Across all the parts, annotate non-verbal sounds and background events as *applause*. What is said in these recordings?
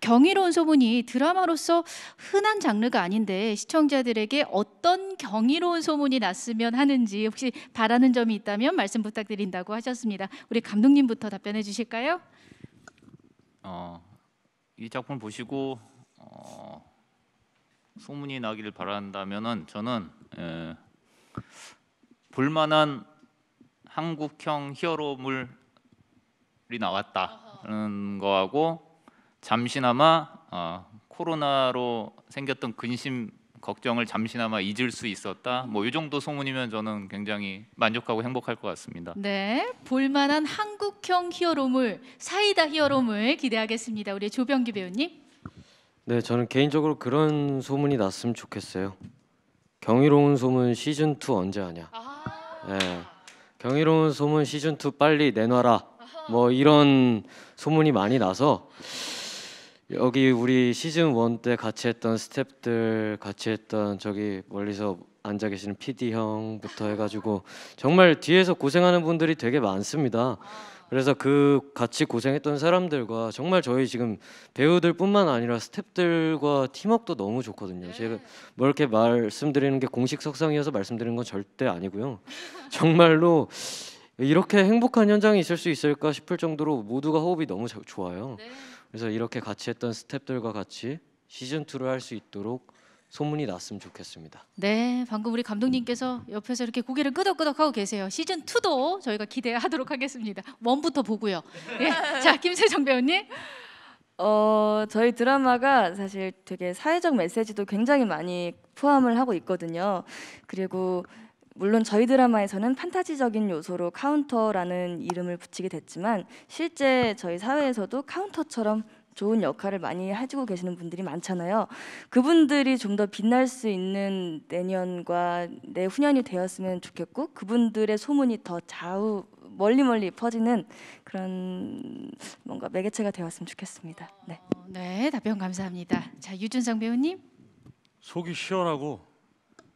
경이로운 소문이 드라마로서 흔한 장르가 아닌데 시청자들에게 어떤 경이로운 소문이 났으면 하는지 혹시 바라는 점이 있다면 말씀 부탁드린다고 하셨습니다. 우리 감독님부터 답변해 주실까요? 어, 이 작품 보시고 어, 소문이 나기를 바란다면은 저는 에, 볼만한 한국형 히어로물이 나왔다는 거하고 잠시나마 어, 코로나로 생겼던 근심 걱정을 잠시나마 잊을 수 있었다. 뭐 이 정도 소문이면 저는 굉장히 만족하고 행복할 것 같습니다. 네, 볼만한 한국형 히어로물 사이다 히어로물 기대하겠습니다. 우리 조병기 배우님. 네, 저는 개인적으로 그런 소문이 났으면 좋겠어요. 경이로운 소문 시즌 2 언제 하냐. 아 네, 경이로운 소문 시즌 2 빨리 내놔라. 뭐 이런 소문이 많이 나서. 여기 우리 시즌 1때 같이 했던 스탭들 같이 했던 저기 멀리서 앉아 계시는 PD 형부터 해가지고 정말 뒤에서 고생하는 분들이 되게 많습니다. 그래서 그 같이 고생했던 사람들과 정말 저희 지금 배우들뿐만 아니라 스탭들과 팀워크도 너무 좋거든요. 네. 제가 뭐 이렇게 말씀드리는 게 공식 석상이어서 말씀드리는 건 절대 아니고요. 정말로 이렇게 행복한 현장이 있을 수 있을까 싶을 정도로 모두가 호흡이 너무 좋아요. 네. 그래서 이렇게 같이 했던 스탭들과 같이 시즌 2를 할 수 있도록 소문이 났으면 좋겠습니다. 네, 방금 우리 감독님께서 옆에서 이렇게 고개를 끄덕끄덕하고 계세요. 시즌 2도 저희가 기대하도록 하겠습니다. 원부터 보고요. 예, 자 김세정 배우님. 어, 저희 드라마가 사실 되게 사회적 메시지도 굉장히 많이 포함을 하고 있거든요. 그리고 물론 저희 드라마에서는 판타지적인 요소로 카운터라는 이름을 붙이게 됐지만 실제 저희 사회에서도 카운터처럼 좋은 역할을 많이 해주고 계시는 분들이 많잖아요. 그분들이 좀 더 빛날 수 있는 내년과 내후년이 되었으면 좋겠고 그분들의 소문이 더 좌우 멀리 멀리 퍼지는 그런 뭔가 매개체가 되었으면 좋겠습니다. 네, 어, 네 답변 감사합니다. 자유준성 배우님 속이 시원하고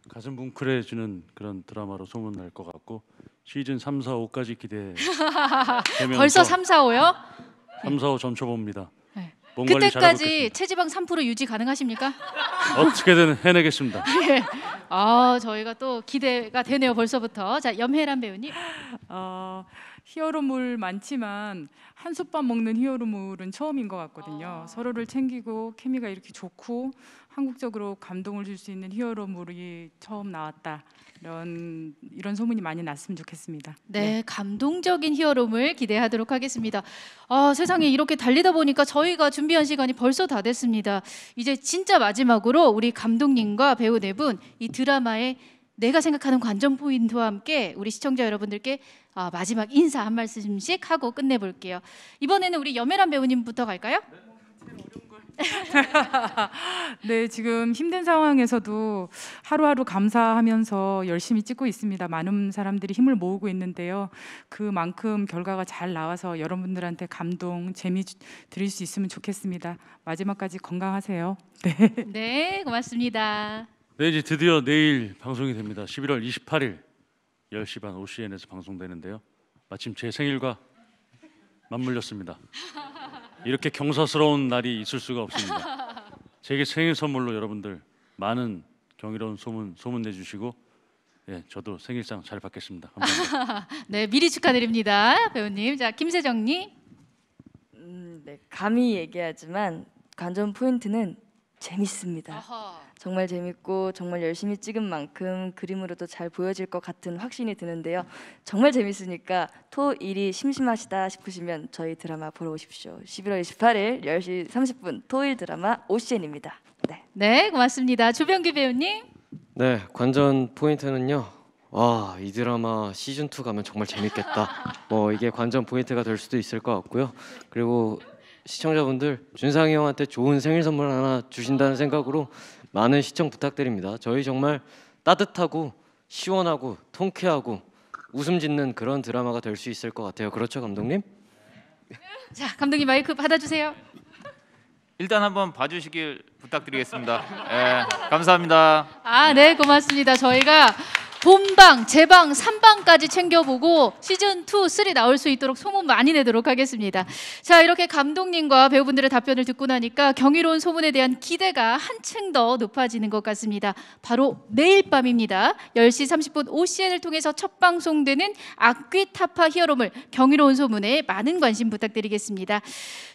가슴 뭉클해지는 그런 드라마로 소문날 것 같고 시즌 3, 4, 5까지 기대해 벌써 3, 4, 5요? 3, 4, 5 점쳐봅니다. 네. 네. 그때까지 체지방 3% 유지 가능하십니까? *laughs* 어떻게든 해내겠습니다. *laughs* 예. 아 저희가 또 기대가 되네요 벌써부터. 자 염혜란 배우님. 어... 히어로물 많지만 한솥밥 먹는 히어로물은 처음인 것 같거든요. 아. 서로를 챙기고 케미가 이렇게 좋고 한국적으로 감동을 줄 수 있는 히어로물이 처음 나왔다. 이런 이런 소문이 많이 났으면 좋겠습니다. 네, 네. 감동적인 히어로물 기대하도록 하겠습니다. 아, 세상에 이렇게 달리다 보니까 저희가 준비한 시간이 벌써 다 됐습니다. 이제 진짜 마지막으로 우리 감독님과 배우 네분이 드라마의 내가 생각하는 관전 포인트와 함께 우리 시청자 여러분들께 아, 마지막 인사 한 말씀씩 하고 끝내볼게요. 이번에는 우리 염혜란 배우님부터 갈까요? *laughs* 네, 지금 힘든 상황에서도 하루하루 감사하면서 열심히 찍고 있습니다. 많은 사람들이 힘을 모으고 있는데요. 그만큼 결과가 잘 나와서 여러분들한테 감동, 재미 드릴 수 있으면 좋겠습니다. 마지막까지 건강하세요. *laughs* 네. 네, 고맙습니다. 네, 이제 드디어 내일 방송이 됩니다. 11월 28일 10시 반 OCN에서 방송되는데요. 마침 제 생일과 맞물렸습니다. 이렇게 경사스러운 날이 있을 수가 없습니다. 제게 생일 선물로 여러분들 많은 경이로운 소문 소문 내주시고 예, 저도 생일상 잘 받겠습니다. 감사합니다. *laughs* 네, 미리 축하드립니다, 배우님. 자, 김세정님. 음, 네, 감히 얘기하지만 관전 포인트는 재밌습니다. 아하. 정말 재밌고 정말 열심히 찍은 만큼 그림으로도 잘 보여질 것 같은 확신이 드는데요. 정말 재밌으니까 토 일이 심심하시다 싶으시면 저희 드라마 보러 오십시오. 11월 28일 10시 30분 토일 드라마 오시엔입니다. 네. 네, 고맙습니다. 조병규 배우님. 네, 관전 포인트는요. 와, 이 드라마 시즌 2 가면 정말 재밌겠다. 뭐 이게 관전 포인트가 될 수도 있을 것 같고요. 그리고 시청자분들 준상이 형한테 좋은 생일 선물 하나 주신다는 생각으로 많은 시청 부탁드립니다. 저희 정말 따뜻하고 시원하고 통쾌하고 웃음 짓는 그런 드라마가 될 수 있을 것 같아요. 그렇죠, 감독님? *laughs* 자, 감독님 마이크 받아주세요. 일단 한번 봐주시길 부탁드리겠습니다. 예, 감사합니다. 아, 네, 고맙습니다. 저희가 본방, 재방, 3방까지 챙겨보고 시즌2, 3 나올 수 있도록 소문 많이 내도록 하겠습니다. 자, 이렇게 감독님과 배우분들의 답변을 듣고 나니까 경이로운 소문에 대한 기대가 한층 더 높아지는 것 같습니다. 바로 내일 밤입니다. 10시 30분 OCN을 통해서 첫 방송되는 악귀타파 히어로물 경이로운 소문에 많은 관심 부탁드리겠습니다.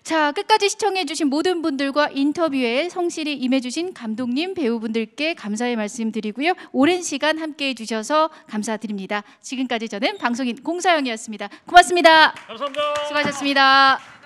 자, 끝까지 시청해주신 모든 분들과 인터뷰에 성실히 임해주신 감독님, 배우분들께 감사의 말씀 드리고요. 오랜 시간 함께해 주셔서 주셔서 감사드립니다. 지금까지 저는 방송인 공사영이었습니다. 고맙습니다. 감사합니다. 수고하셨습니다.